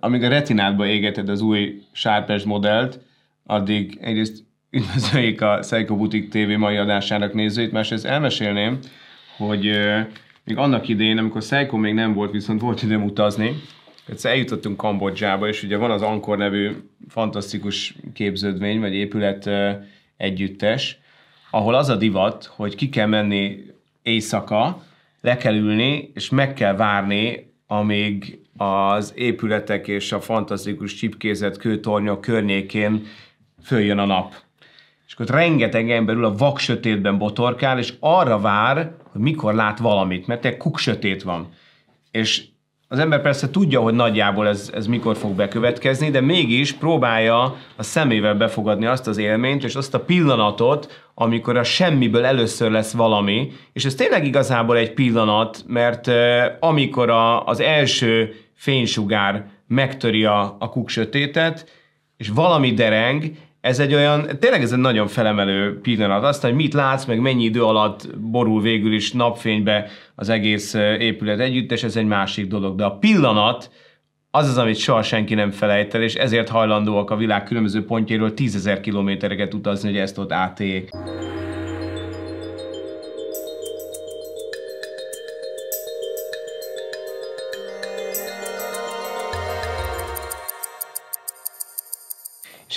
amíg a retinádba égeted az új sárpes modellt, addig egyrészt üdvözöljék a Psycho Butik TV mai adásának nézőit, másrészt elmesélném, hogy még annak idején, amikor Psycho még nem volt, viszont volt időm utazni, Egyszer eljutottunk Kambodzsába, és ugye van az Ankor nevű fantasztikus képződmény, vagy épület együttes, ahol az a divat, hogy ki kell menni éjszaka, le kell ülni, és meg kell várni, amíg az épületek és a fantasztikus csipkézett kőtornyok környékén följön a nap. És akkor rengeteg ember ül a vak sötétben botorkál, és arra vár, hogy mikor lát valamit, mert egy kuk sötét van. És az ember persze tudja, hogy nagyjából ez, ez mikor fog bekövetkezni, de mégis próbálja a szemével befogadni azt az élményt, és azt a pillanatot, amikor a semmiből először lesz valami, és ez tényleg igazából egy pillanat, mert amikor a, az első fénysugár megtöri a, a kuk sötétet, és valami dereng, ez egy olyan, tényleg ez egy nagyon felemelő pillanat, azt, hogy mit látsz, meg mennyi idő alatt borul végül is napfénybe az egész épület együtt, és ez egy másik dolog. De a pillanat az az, amit soha senki nem felejt el, és ezért hajlandóak a világ különböző pontjairól tízezer kilométereket utazni, hogy ezt ott átéljék.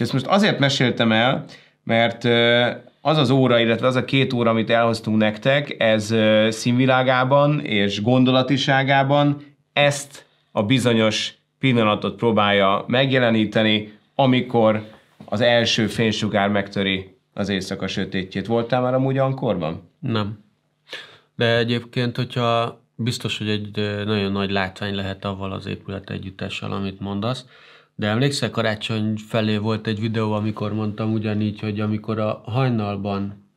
ezt most azért meséltem el, mert az az óra, illetve az a két óra, amit elhoztunk nektek, ez színvilágában és gondolatiságában ezt a bizonyos pillanatot próbálja megjeleníteni, amikor az első fénysugár megtöri az éjszaka sötétjét. Voltál már amúgy ankorban? Nem. De egyébként, hogyha biztos, hogy egy nagyon nagy látvány lehet avval az épület együttessel, amit mondasz, de emlékszel, karácsony felé volt egy videó, amikor mondtam ugyanígy, hogy amikor a hajnalban,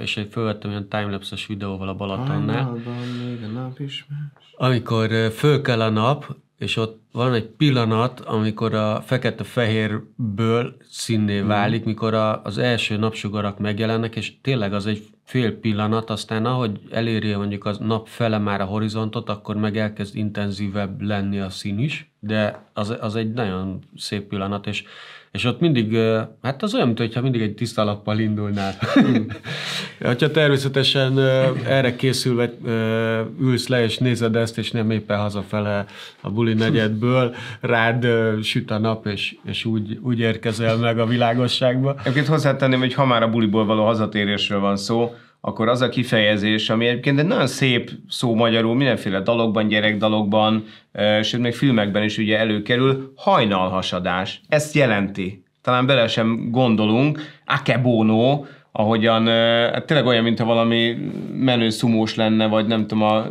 és egy felvettem ilyen timelapse-es videóval a Balatonnál. Hajnalban még a nap is más. Amikor föl kell a nap, és ott van egy pillanat, amikor a fekete-fehérből színné hmm. válik, mikor a, az első napsugarak megjelennek, és tényleg az egy fél pillanat, aztán ahogy eléri mondjuk az nap fele már a horizontot, akkor meg elkezd intenzívebb lenni a szín is, de az, az egy nagyon szép pillanat, és és ott mindig, hát az olyan, mintha mindig egy tiszta lappal indulnál. Hmm. ha természetesen erre készülve ülsz le és nézed ezt, és nem éppen hazafele a buli negyedből, rád süt a nap, és, és úgy, úgy érkezel meg a világosságba. Egyébként hozzátenném, hogy ha már a buliból való hazatérésről van szó, akkor az a kifejezés, ami egyébként egy nagyon szép szó magyarul, mindenféle dalokban, gyerekdalokban, sőt még filmekben is ugye előkerül, hajnalhasadás. Ezt jelenti. Talán bele sem gondolunk. Akebono, ahogyan, hát tényleg olyan, mintha valami menő szumós lenne, vagy nem tudom, a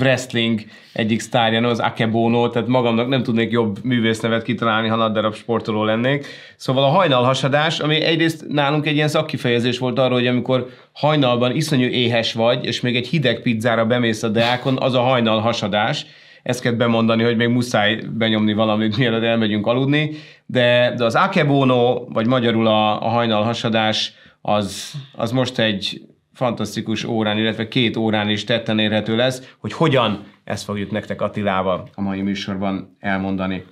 wrestling egyik sztárja, az Akebono, tehát magamnak nem tudnék jobb művésznevet kitalálni, ha nagy darab sportoló lennék. Szóval a hajnalhasadás, ami egyrészt nálunk egy ilyen szakkifejezés volt arról, hogy amikor hajnalban iszonyú éhes vagy, és még egy hideg pizzára bemész a deákon, az a hajnalhasadás, ezt kell bemondani, hogy még muszáj benyomni valamit, mielőtt elmegyünk aludni, de, de az akebono, vagy magyarul a, a hajnalhasadás az, az most egy fantasztikus órán, illetve két órán is tetten érhető lesz, hogy hogyan, ezt fogjuk nektek Attilával a mai műsorban elmondani.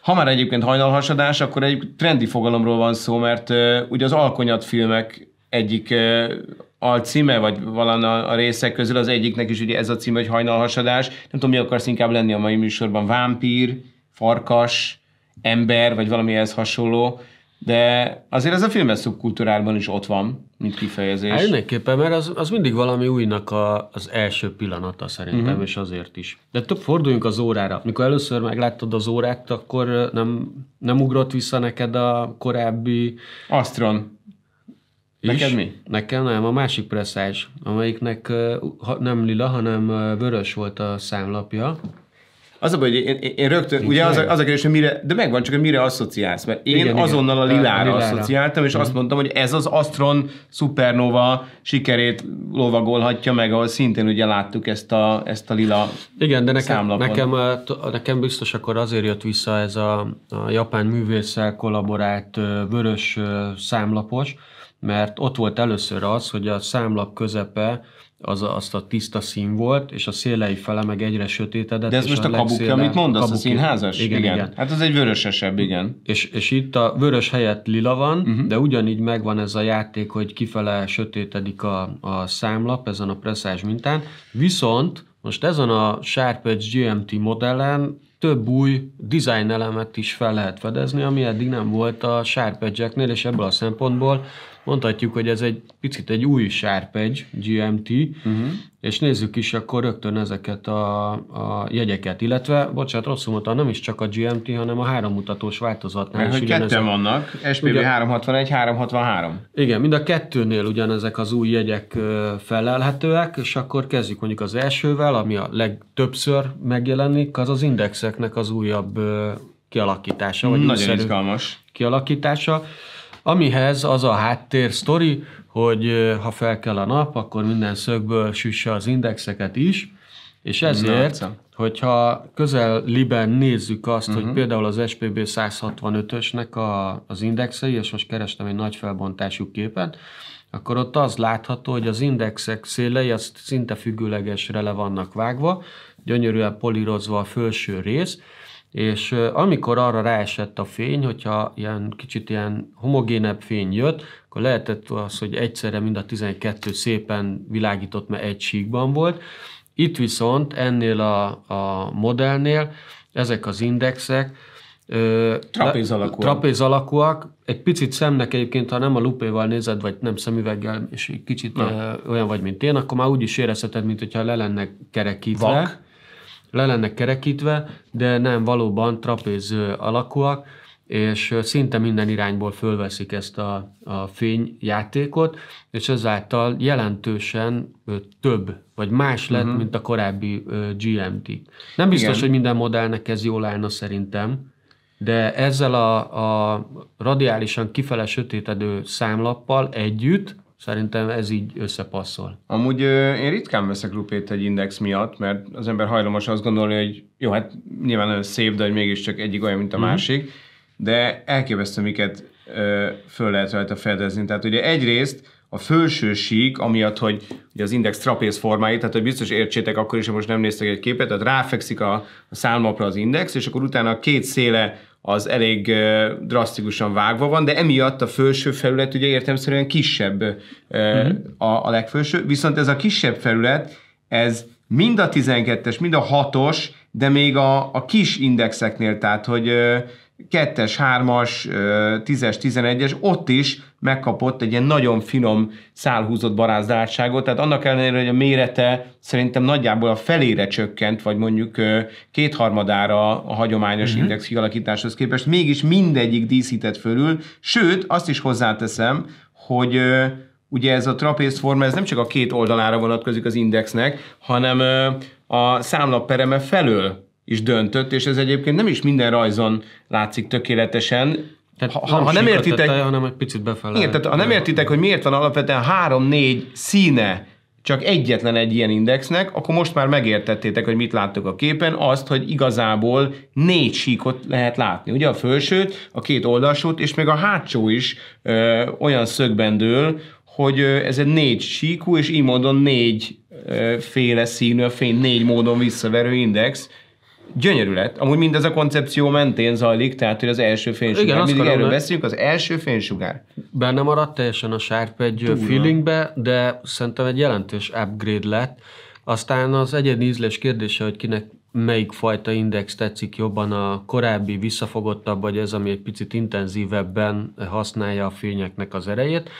Ha már egyébként hajnalhasadás, akkor egy trendi fogalomról van szó, mert uh, ugye az alkonyatfilmek egyik uh, alcíme, vagy valami a, a részek közül az egyiknek is ugye ez a címe, hogy hajnalhasadás. Nem tudom, mi akarsz inkább lenni a mai műsorban, vámpír, farkas, ember, vagy valami ehhez hasonló. De azért ez a filmben szubkulturálban is ott van, mint kifejezés. Hát mindenképpen, mert az, az mindig valami újnak a, az első pillanata szerintem, uh-huh. és azért is. De több forduljunk az órára. Mikor először megláttad az órát, akkor nem, nem ugrott vissza neked a korábbi... Astron. Is? Neked mi? Nekem nem, a másik presszázs, amelyiknek nem lila, hanem vörös volt a számlapja. Az a baj, hogy én, én rögtön, ugye az a, az a kérdés, hogy mire, de megvan csak, hogy mire asszociálsz, mert én igen, azonnal igen. a lilára, lilára asszociáltam, és mm. azt mondtam, hogy ez az Astron Supernova sikerét lovagolhatja meg, ahol szintén ugye láttuk ezt a, ezt a lila Igen, de nekem, nekem, nekem biztos akkor azért jött vissza ez a, a japán művésszel kollaborált vörös számlapos, mert ott volt először az, hogy a számlap közepe az a, azt a tiszta szín volt, és a szélei fele meg egyre sötétedett. De ez most a, a kabuki, amit mondasz, kabuki. a színházas? Igen, igen. igen. Hát az egy vörösesebb, igen. És, és itt a vörös helyett lila van, uh-huh. de ugyanígy megvan ez a játék, hogy kifele sötétedik a, a számlap ezen a presszás mintán. Viszont most ezen a Sharp Edge GMT modellen több új design elemet is fel lehet fedezni, ami eddig nem volt a Sharp edge és ebből a szempontból mondhatjuk, hogy ez egy picit egy új sárpegy GMT, uh-huh. Mhm. és nézzük is akkor rögtön ezeket a, a jegyeket, illetve, bocsánat, rosszul mondtam, nem is csak a GMT, hanem a hárommutatós változatnál Mert is. Hogy ketten vannak, SPB ugye, 361, 363. Igen, mind a kettőnél ugyanezek az új jegyek felelhetőek, és akkor kezdjük mondjuk az elsővel, ami a legtöbbször megjelenik, az az indexeknek az újabb kialakítása. Vagy Nagyon izgalmas. Kialakítása. Amihez az a háttér sztori, hogy ha fel kell a nap, akkor minden szögből süsse az indexeket is, és ezért, Na, hogyha közeliben nézzük azt, uh-huh. hogy mhm. például az SPB 165-ösnek a, az indexei, és most kerestem egy nagy felbontású képet, akkor ott az látható, hogy az indexek szélei az szinte függőlegesre le vannak vágva, gyönyörűen polírozva a felső rész, és amikor arra ráesett a fény, hogyha ilyen kicsit ilyen homogénebb fény jött, akkor lehetett az, hogy egyszerre mind a 12 szépen világított, mert egy síkban volt. Itt viszont ennél a, a modellnél ezek az indexek, Trapéz alakúak. Trapéz alakúak. Egy picit szemnek egyébként, ha nem a lupéval nézed, vagy nem szemüveggel, és egy kicsit Na. olyan vagy, mint én, akkor már úgy is érezheted, mint hogyha le lenne kerekítve. Vak le lenne kerekítve, de nem valóban trapéz alakúak, és szinte minden irányból fölveszik ezt a, a fényjátékot, és ezáltal jelentősen több, vagy más lett, uh-huh. mint a korábbi GMT. Nem biztos, Igen. hogy minden modellnek ez jól állna szerintem, de ezzel a, a radiálisan kifele sötétedő számlappal együtt Szerintem ez így összepasszol. Amúgy én ritkán veszek lupét egy index miatt, mert az ember hajlamos azt gondolni, hogy jó, hát nyilván nagyon szép, de hogy mégiscsak egyik olyan, mint a mm-hmm. másik, de elképesztő, miket ö, föl lehet rajta fedezni. Tehát ugye egyrészt a felső sík, amiatt, hogy ugye az index trapéz formái, tehát hogy biztos értsétek akkor is, ha most nem néztek egy képet, tehát ráfekszik a, a számlapra az index, és akkor utána a két széle az elég drasztikusan vágva van, de emiatt a felső felület ugye értelmszerűen kisebb uh-huh. a, a legfőső, viszont ez a kisebb felület, ez mind a 12-es, mind a 6-os, de még a, a kis indexeknél, tehát hogy 2-es, 3-as, 10-es, 11-es, ott is megkapott egy ilyen nagyon finom szálhúzott barázdáltságot, tehát annak ellenére, hogy a mérete szerintem nagyjából a felére csökkent, vagy mondjuk kétharmadára a hagyományos uh-huh. index kialakításhoz képest, mégis mindegyik díszített fölül, sőt, azt is hozzáteszem, hogy ugye ez a trapézforma, ez nem csak a két oldalára vonatkozik az indexnek, hanem a számlapereme felől is döntött, és ez egyébként nem is minden rajzon látszik tökéletesen, tehát ha, nem ha nem értitek, tette, hanem egy picit befelé. Igen, tehát ha nem értitek, hogy miért van alapvetően három-négy színe csak egyetlen egy ilyen indexnek, akkor most már megértettétek, hogy mit láttok a képen, azt, hogy igazából négy síkot lehet látni. Ugye a felsőt, a két oldalsót, és még a hátsó is ö, olyan szögben dől, hogy ez egy négy síkú, és így módon négy ö, féle színű a fény, négy módon visszaverő index, gyönyörű lett. Amúgy mindez a koncepció mentén zajlik, tehát hogy az első fénysugár. Igen, Mindig erről meg... beszélünk, az első fénysugár. Benne maradt teljesen a Sharp egy Túl feelingbe, de szerintem egy jelentős upgrade lett. Aztán az egyedi ízlés kérdése, hogy kinek melyik fajta index tetszik jobban, a korábbi, visszafogottabb, vagy ez, ami egy picit intenzívebben használja a fényeknek az erejét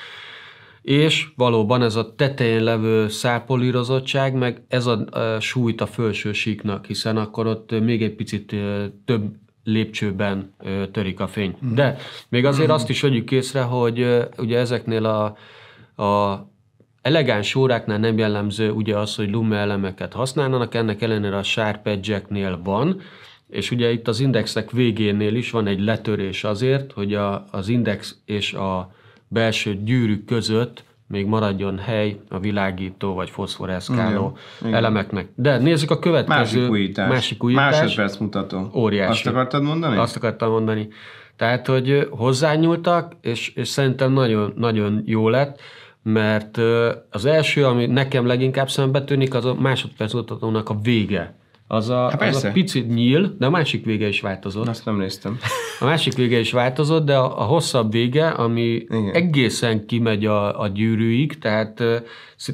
és valóban ez a tetején levő szápolírozottság, meg ez a, súlyt a felső síknak, hiszen akkor ott még egy picit több lépcsőben törik a fény. Mm. De még azért mm. azt is vegyük észre, hogy ugye ezeknél a, a elegáns óráknál nem jellemző ugye az, hogy lume elemeket használnak, ennek ellenére a sharp edge van, és ugye itt az indexek végénél is van egy letörés azért, hogy a, az index és a belső gyűrűk között még maradjon hely a világító vagy foszforeszkáló Igen. elemeknek. De nézzük a következő. Másik újítás. Másik újítás. Másodperc mutató. Óriási. Azt akartad mondani? Azt akartam mondani. Tehát, hogy hozzányúltak, és, és szerintem nagyon, nagyon jó lett, mert az első, ami nekem leginkább szembe tűnik, az a másodperc mutatónak a vége az a, Há, az a picit nyíl, de a másik vége is változott. Azt nem néztem. A másik vége is változott, de a, a hosszabb vége, ami Igen. egészen kimegy a, a gyűrűig, tehát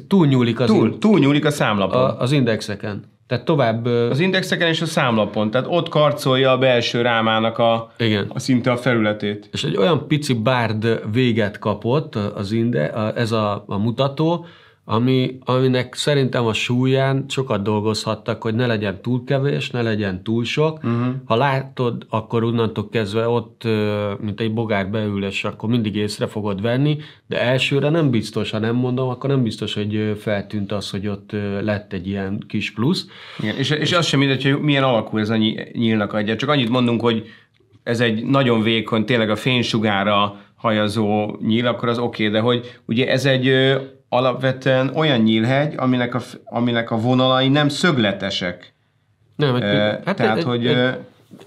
túlnyúlik az, túl, in, túlnyúlik a számlapon. A, az indexeken. Tehát tovább... Az indexeken és a számlapon, tehát ott karcolja a belső rámának a, igen. a szinte a felületét. És egy olyan pici bárd véget kapott az inde, a, ez a, a mutató, ami, aminek szerintem a súlyán sokat dolgozhattak, hogy ne legyen túl kevés, ne legyen túl sok. Uh-huh. Ha látod, akkor onnantól kezdve ott, mint egy bogár beül, és akkor mindig észre fogod venni, de elsőre nem biztos, ha nem mondom, akkor nem biztos, hogy feltűnt az, hogy ott lett egy ilyen kis plusz. Igen, és, és, és az sem mindegy, hogy milyen alakú ez a nyílnak adja. Csak annyit mondunk, hogy ez egy nagyon vékony, tényleg a fénysugára hajazó nyíl, akkor az oké, okay, de hogy ugye ez egy alapvetően olyan nyílhegy, aminek a, aminek a vonalai nem szögletesek. Nem, e, hát tehát, egy, hogy egy,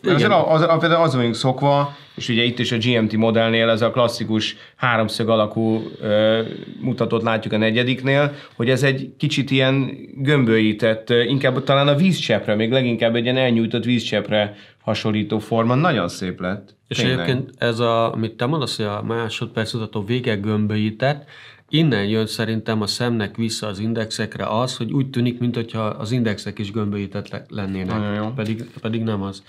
az, az, az, az vagyunk szokva, és ugye itt is a GMT modellnél ez a klasszikus háromszög alakú e, mutatót látjuk a negyediknél, hogy ez egy kicsit ilyen gömbölyített, inkább talán a vízcsepre, még leginkább egy ilyen elnyújtott vízcsepre hasonlító forma. Nagyon szép lett. És tényleg. egyébként ez, a, amit te mondasz, hogy a másodperc utató vége gömbölyített, Innen jön szerintem a szemnek vissza az indexekre az, hogy úgy tűnik, mintha az indexek is gömbölyítettek lennének, nagyon jó. Pedig, pedig nem az.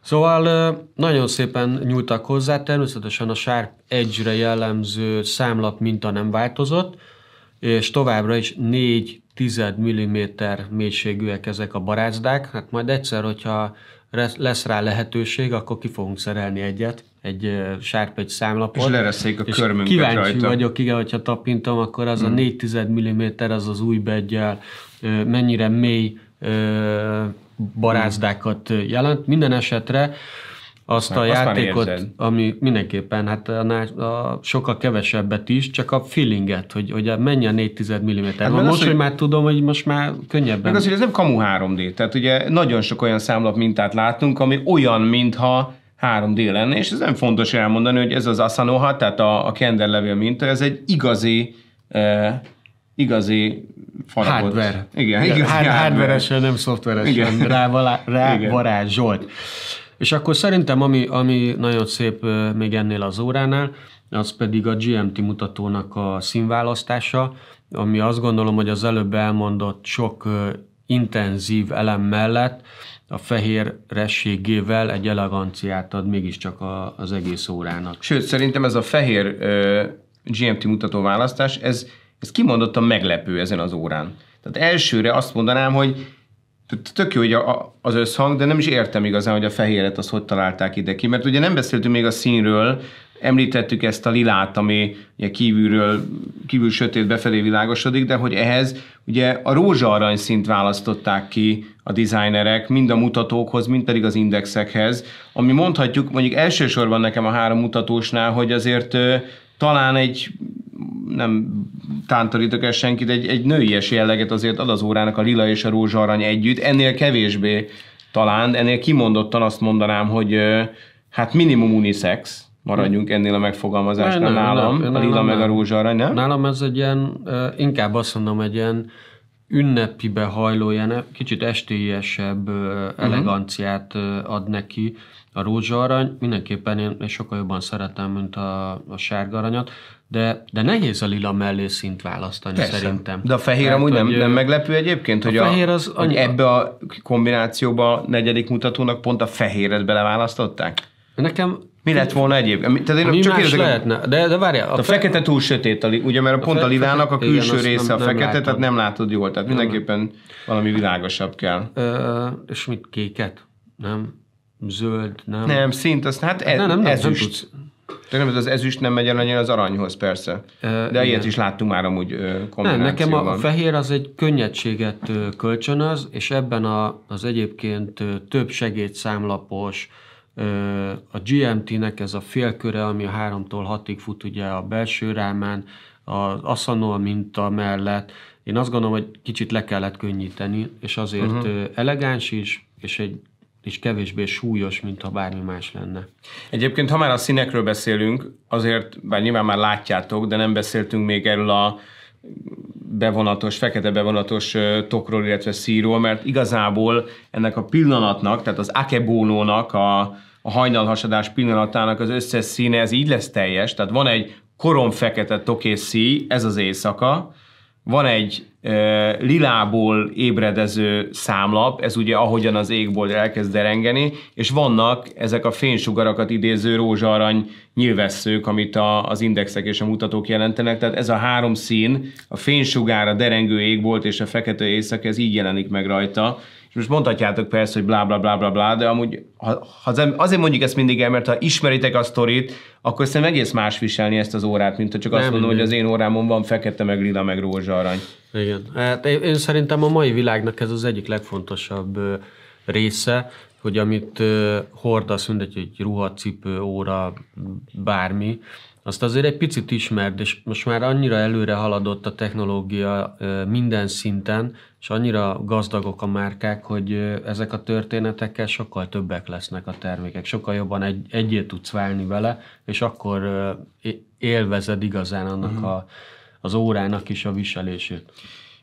Szóval nagyon szépen nyúltak hozzá, természetesen a Sharp Edge-re jellemző számlap minta nem változott, és továbbra is 4 tized milliméter mélységűek ezek a barázdák. hát majd egyszer, hogyha lesz rá lehetőség, akkor ki fogunk szerelni egyet egy sárpegy számlapot. És lereszik a körmünket kíváncsi rajta. vagyok, igen, hogyha tapintom, akkor az hmm. a 4 mm, az az új begyel mennyire mély barázdákat jelent. Minden esetre azt a hát, azt játékot, ami mindenképpen, hát a, a sokkal kevesebbet is, csak a feelinget, hogy, hogy mennyi a 4 mm. Hát most, az, hogy, hogy már tudom, hogy most már könnyebben. Meg az, hogy ez nem kamu 3D, tehát ugye nagyon sok olyan számlap mintát látunk, ami olyan, mintha 3D lenne, és ez nem fontos elmondani, hogy ez az Asanoha, tehát a, a Kender kenderlevél minta, ez egy igazi e, igazi faragott. Hardware. Igen, igen hardware. hardware nem szoftveresen rávarázsolt. Rá és akkor szerintem, ami, ami nagyon szép még ennél az óránál, az pedig a GMT mutatónak a színválasztása, ami azt gondolom, hogy az előbb elmondott sok intenzív elem mellett a fehér rességével egy eleganciát ad mégiscsak a, az egész órának. Sőt, szerintem ez a fehér ö, GMT mutató választás, ez, ez kimondottan meglepő ezen az órán. Tehát elsőre azt mondanám, hogy tök jó, hogy a, a, az összhang, de nem is értem igazán, hogy a fehéret azt hogy találták ide ki, mert ugye nem beszéltünk még a színről, Említettük ezt a lilát, ami ugye kívülről, kívül sötét befelé világosodik, de hogy ehhez ugye a rózsa-arany szint választották ki a designerek, mind a mutatókhoz, mind pedig az indexekhez, ami mondhatjuk mondjuk elsősorban nekem a három mutatósnál, hogy azért talán egy nem tántorítok el senkit, egy, egy nőies jelleget azért ad az órának a lila és a arany együtt, ennél kevésbé talán, ennél kimondottan azt mondanám, hogy hát minimum unisex, maradjunk ennél a megfogalmazásnál. Nem, nálam, nem, a lila nem, meg a rózsa arany, nem? Nálam ez egy ilyen, inkább azt mondom, egy ilyen ünnepibe hajló, ilyen kicsit estélyesebb mhm. eleganciát ad neki a arany. Mindenképpen én, én sokkal jobban szeretem, mint a, a sárga aranyat, de, de nehéz a lila mellé szint választani Persze. szerintem. De a fehér Tehát, amúgy nem, nem meglepő egyébként, a hogy, fehér az a, annyi... hogy ebbe a kombinációba a negyedik mutatónak pont a fehéret beleválasztották? Nekem mi lett volna egyéb? Tehát én Mi csak érzek, lehetne? De, de várjál. A, a fekete túl sötét, ugye, mert a pont a, a lilának a külső igen, része nem, a fekete, nem tehát nem látod jól. Tehát nem. mindenképpen valami világosabb kell. Ö, és mit, kéket? Nem? Zöld? Nem? Nem, szint, azt hát e, nem, nem, nem, ezüst. Nem tudsz. Tehát az ezüst nem megy el az aranyhoz, persze. De Ö, ilyet is láttunk már amúgy kombinációban. Nem, nekem a fehér az egy könnyedséget kölcsönöz, és ebben a, az egyébként több segédszámlapos, számlapos a GMT-nek ez a félköre, ami a 3-tól 6-ig fut ugye a belső rámán, az Asanol minta mellett, én azt gondolom, hogy kicsit le kellett könnyíteni, és azért uh-huh. elegáns is, és egy és kevésbé súlyos, mint ha bármi más lenne. Egyébként, ha már a színekről beszélünk, azért, bár nyilván már látjátok, de nem beszéltünk még erről a bevonatos, fekete bevonatos tokról, illetve szíról, mert igazából ennek a pillanatnak, tehát az akebónónak, a, a hajnalhasadás pillanatának az összes színe, ez így lesz teljes, tehát van egy korom fekete szí, ez az éjszaka, van egy e, lilából ébredező számlap, ez ugye ahogyan az égból elkezd derengeni, és vannak ezek a fénysugarakat idéző rózsarany nyilvesszők, amit a, az indexek és a mutatók jelentenek. Tehát ez a három szín, a fénysugár, a derengő égbolt és a fekete éjszak, ez így jelenik meg rajta. És most mondhatjátok persze, hogy blá, blá, blá, blá, de amúgy ha, ha azért mondjuk ezt mindig el, mert ha ismeritek a sztorit, akkor szerintem egész más viselni ezt az órát, mint ha csak nem, azt mondom, nem. hogy az én órámon van fekete, meg lila, meg arany. Igen. Hát én szerintem a mai világnak ez az egyik legfontosabb része, hogy amit hordasz, mindegy, egy ruha, cipő, óra, bármi, azt azért egy picit ismerd, és most már annyira előre haladott a technológia minden szinten, és annyira gazdagok a márkák, hogy ezek a történetekkel sokkal többek lesznek a termékek, sokkal jobban egy, egyé tudsz válni vele, és akkor élvezed igazán annak uh-huh. a, az órának is a viselését.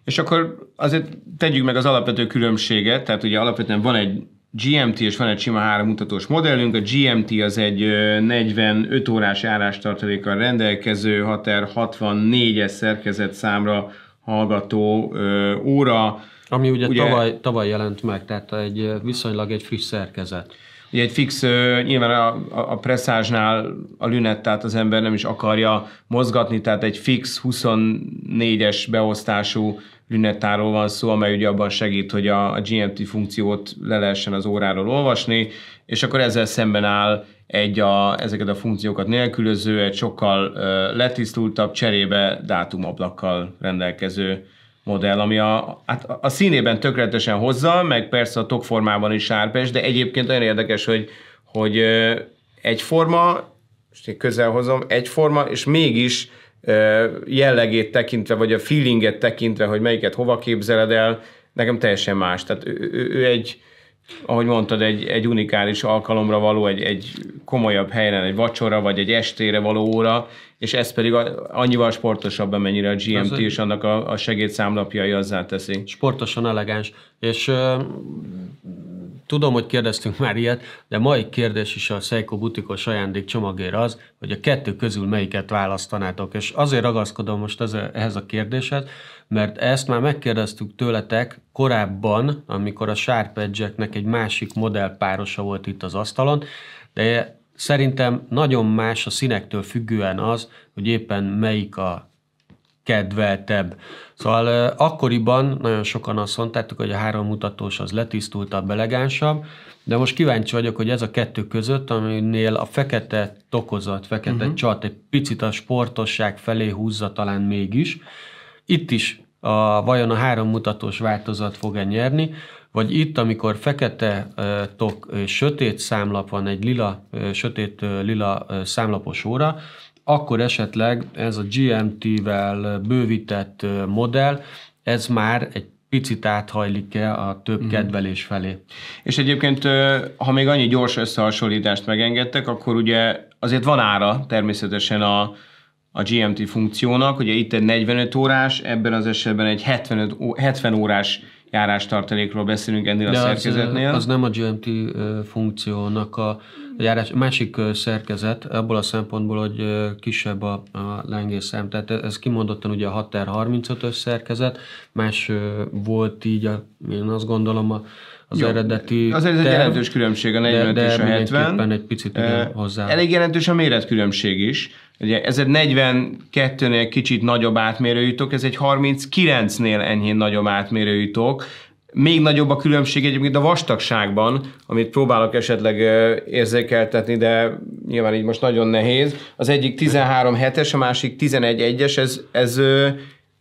És akkor azért tegyük meg az alapvető különbséget, tehát ugye alapvetően van egy GMT, és van egy sima három mutatós modellünk. A GMT az egy 45 órás árástartalékkal rendelkező 6 64 es szerkezet számra hallgató ö, óra. Ami ugye, ugye tavaly, tavaly jelent meg, tehát egy viszonylag egy friss szerkezet. Ugye egy fix, nyilván a, a presszázsnál a lünettát az ember nem is akarja mozgatni, tehát egy fix 24-es beosztású lünettáról van szó, amely ugye abban segít, hogy a, a GMT funkciót le lehessen az óráról olvasni, és akkor ezzel szemben áll egy a, ezeket a funkciókat nélkülöző, egy sokkal letisztultabb, cserébe dátumablakkal rendelkező modell, ami a, hát a színében tökéletesen hozza, meg persze a tokformában is sárpes, de egyébként olyan érdekes, hogy, hogy egyforma, most közel hozom, egyforma, és mégis jellegét tekintve, vagy a feelinget tekintve, hogy melyiket hova képzeled el, nekem teljesen más. Tehát ő, ő, ő egy, ahogy mondtad, egy, egy unikális alkalomra való, egy, egy komolyabb helyen egy vacsora, vagy egy estére való óra, és ez pedig annyival sportosabb, amennyire a GMT és annak a, a segédszámlapjai azzá teszi. Sportosan elegáns, és Tudom, hogy kérdeztünk már ilyet, de mai kérdés is a Seiko butikos ajándék csomagér az, hogy a kettő közül melyiket választanátok. És azért ragaszkodom most ehhez a kérdéshez, mert ezt már megkérdeztük tőletek korábban, amikor a Sharp edge egy másik modell párosa volt itt az asztalon, de szerintem nagyon más a színektől függően az, hogy éppen melyik a kedveltebb. Szóval akkoriban nagyon sokan azt mondták, hogy a három mutatós az letisztultabb, elegánsabb, de most kíváncsi vagyok, hogy ez a kettő között, aminél a fekete tokozat, fekete uh-huh. csat egy picit a sportosság felé húzza talán mégis, itt is a, vajon a három mutatós változat fog-e nyerni, vagy itt, amikor fekete tok, sötét számlap van, egy lila, sötét lila számlapos óra, akkor esetleg ez a GMT-vel bővített modell, ez már egy picit áthajlik-e a több uh-huh. kedvelés felé. És egyébként, ha még annyi gyors összehasonlítást megengedtek, akkor ugye azért van ára természetesen a, a GMT funkciónak, ugye itt egy 45 órás, ebben az esetben egy 75, 70 órás járástartalékról beszélünk ennél De a szerkezetnél. Az, az nem a GMT funkciónak a járás, másik szerkezet, abból a szempontból, hogy kisebb a, a lengészszám. Tehát ez kimondottan ugye a 6R35-ös szerkezet, más volt így, a, én azt gondolom, a az Jó, eredeti. Az ez egy jelentős különbség a 45 de, de és a 70. egy picit igen, eh, hozzá. Elég jelentős a méretkülönbség is. Ugye ez egy 42-nél kicsit nagyobb átmérőjű tok, ez egy 39-nél enyhén nagyobb átmérőjű tok, még nagyobb a különbség egyébként a vastagságban, amit próbálok esetleg eh, érzékeltetni, de nyilván így most nagyon nehéz. Az egyik 13 hetes es a másik 11 es ez, ez eh,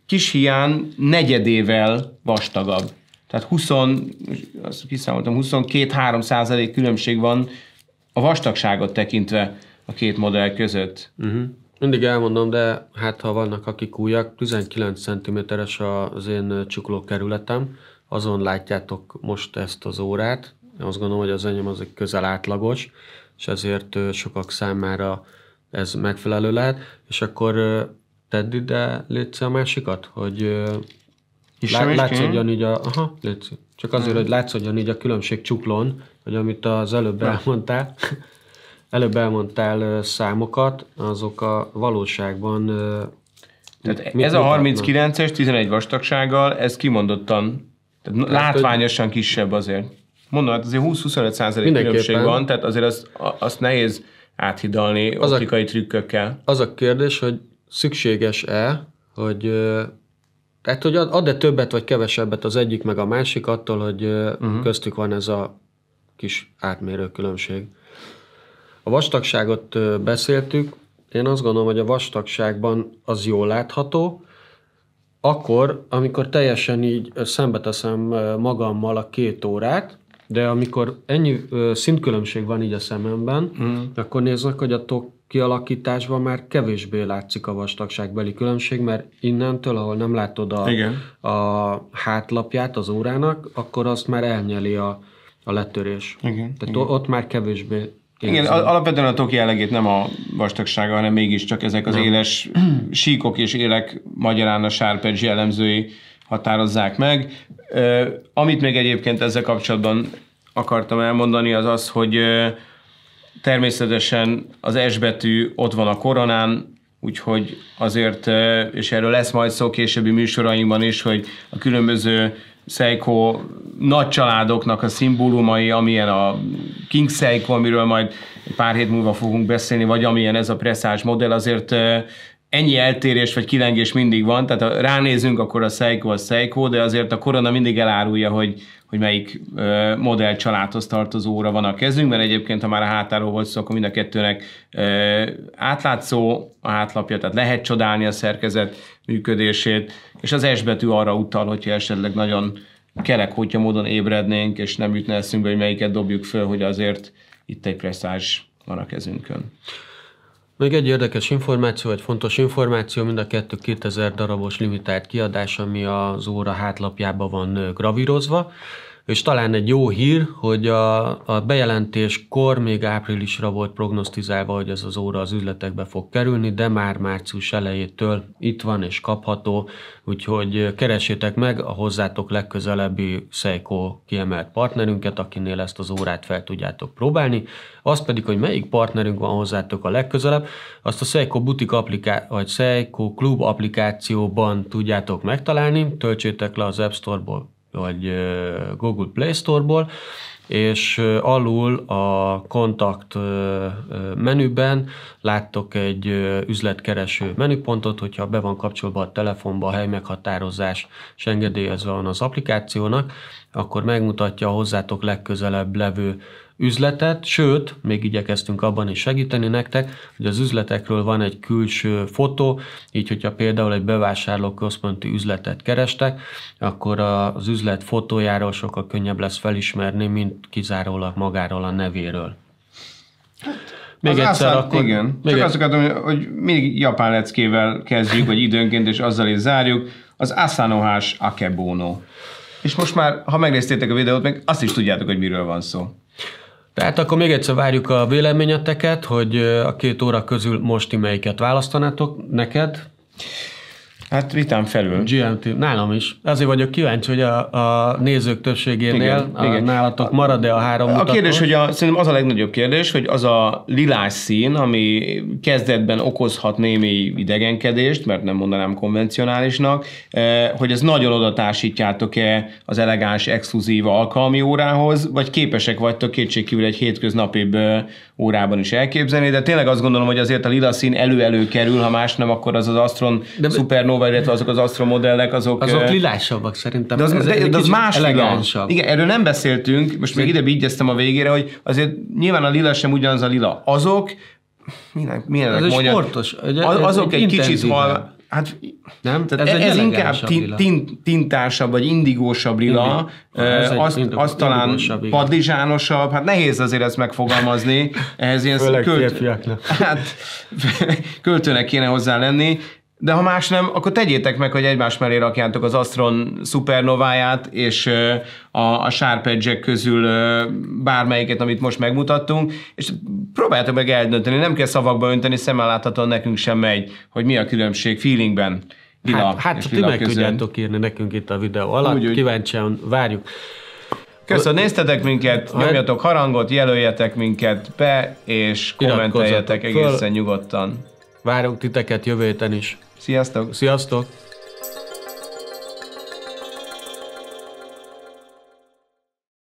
kis hián negyedével vastagabb. Tehát 20, azt kiszámoltam, 22-3 százalék különbség van a vastagságot tekintve a két modell között. Uh-huh. Mindig elmondom, de hát ha vannak akik újak, 19 cm-es az én kerületem, azon látjátok most ezt az órát. Azt gondolom, hogy az enyém az egy közel átlagos, és ezért sokak számára ez megfelelő lehet. És akkor tedd ide, légy a másikat, hogy látszódjon így a... Aha, létszik. Csak azért, hmm. hogy látszódjon így a különbség csuklón, hogy amit az előbb elmondtál, előbb elmondtál számokat, azok a valóságban tehát mit, ez a 39-es 11 vastagsággal, ez kimondottan tehát hát, látványosan kisebb azért. Mondom, hát azért 20-25 százalék különbség van, tehát azért azt, az nehéz áthidalni az optikai a, trükkökkel. Az a kérdés, hogy szükséges-e, hogy tehát, hogy ad-e többet vagy kevesebbet az egyik meg a másik attól, hogy uh-huh. köztük van ez a kis átmérő különbség. A vastagságot beszéltük, én azt gondolom, hogy a vastagságban az jól látható, akkor, amikor teljesen így szembe teszem magammal a két órát, de amikor ennyi szintkülönbség van így a szememben, uh-huh. akkor néznek, hogy attól kialakításban már kevésbé látszik a vastagságbeli különbség, mert innentől, ahol nem látod a, Igen. a hátlapját az órának, akkor azt már elnyeli a, a letörés. Igen. Tehát Igen. ott már kevésbé én Igen, alapvetően a toki jellegét nem a vastagsága, hanem mégiscsak ezek az nem. éles síkok és élek magyarán a sárpecs jellemzői határozzák meg. Amit még egyébként ezzel kapcsolatban akartam elmondani, az az, hogy Természetesen az S betű ott van a koronán, úgyhogy azért, és erről lesz majd szó későbbi műsorainkban is, hogy a különböző Seiko nagy családoknak a szimbólumai, amilyen a King Seiko, amiről majd pár hét múlva fogunk beszélni, vagy amilyen ez a presszás modell, azért ennyi eltérés vagy kilengés mindig van, tehát ha ránézünk, akkor a Seiko a Seiko, de azért a korona mindig elárulja, hogy, hogy melyik modell családhoz tartozó óra van a kezünkben. Egyébként, ha már a hátáról volt szó, akkor mind a kettőnek átlátszó a hátlapja, tehát lehet csodálni a szerkezet működését, és az S betű arra utal, hogyha esetleg nagyon kerek, hogyha módon ébrednénk, és nem jutna eszünkbe, hogy melyiket dobjuk föl, hogy azért itt egy presszázs van a kezünkön. Még egy érdekes információ, egy fontos információ, mind a kettő 2000 darabos limitált kiadás, ami az óra hátlapjában van gravírozva. És talán egy jó hír, hogy a, a bejelentéskor még áprilisra volt prognosztizálva, hogy ez az óra az üzletekbe fog kerülni, de már március elejétől itt van és kapható, úgyhogy keresétek meg a hozzátok legközelebbi Seiko kiemelt partnerünket, akinél ezt az órát fel tudjátok próbálni. Az pedig, hogy melyik partnerünk van hozzátok a legközelebb, azt a Seiko Butik appliká- vagy Seiko Club applikációban tudjátok megtalálni, töltsétek le az App Store-ból vagy Google Play Store-ból, és alul a kontakt menüben láttok egy üzletkereső menüpontot, hogyha be van kapcsolva a telefonba a helymeghatározás, és engedélyezve van az applikációnak, akkor megmutatja a hozzátok legközelebb levő üzletet, sőt, még igyekeztünk abban is segíteni nektek, hogy az üzletekről van egy külső fotó, így hogyha például egy bevásárlóközponti üzletet kerestek, akkor az üzlet fotójáról sokkal könnyebb lesz felismerni, mint kizárólag magáról a nevéről. Hát, még az egyszer akkor... Igen. Még Csak egy... azt akartam, hogy még japán leckével kezdjük, vagy időnként, és azzal is zárjuk. Az Asanohás Akebono. És most már, ha megnéztétek a videót, meg azt is tudjátok, hogy miről van szó. Tehát akkor még egyszer várjuk a véleményeteket, hogy a két óra közül most melyiket választanátok neked. Hát vitám felül. GMT, nálam is. Azért vagyok kíváncsi, hogy a, a nézők többségénél igen, a, igen. nálatok marad-e a három A kérdés, hogy a, szerintem az a legnagyobb kérdés, hogy az a lilás szín, ami kezdetben okozhat némi idegenkedést, mert nem mondanám konvencionálisnak, eh, hogy ez nagyon oda társítjátok-e az elegáns, exkluzív alkalmi órához, vagy képesek vagytok kétségkívül egy hétköznapi eh, órában is elképzelni, de tényleg azt gondolom, hogy azért a lila szín elő-elő kerül, ha más nem, akkor az az Astron De Supernova vagy illetve azok az astromodellek azok... Azok lilásabbak szerintem. De az, ez de, de az más elegánsabb. Igen, erről nem beszéltünk, most még ide bígyeztem a végére, hogy azért nyilván a lila sem ugyanaz a lila. Azok, minek, milyenek ez mondjam, sportos, ugye, az, azok egy, egy kicsit hal, Hát nem? Tehát ez, ez inkább tint, tintásabb, vagy indigósabb lila, ez egy az talán padlizsánosabb, hát nehéz azért ezt megfogalmazni. Ehhez ilyen Főleg költ... Hát költőnek kéne hozzá lenni. De ha más nem, akkor tegyétek meg, hogy egymás mellé rakjátok az Astron szupernováját és a, a Sharp edge közül bármelyiket, amit most megmutattunk, és próbáljátok meg eldönteni, nem kell szavakba önteni, szemmel láthatóan nekünk sem megy, hogy mi a különbség feelingben. Lila hát, hát ti meg közön. tudjátok írni nekünk itt a videó alatt, úgy, úgy. kíváncsian várjuk. Köszönöm, néztetek minket, hát- nyomjatok harangot, jelöljetek minket be, és kommenteljetek egészen nyugodtan. Várunk titeket jövő héten is. Sziasztok! Sziasztok!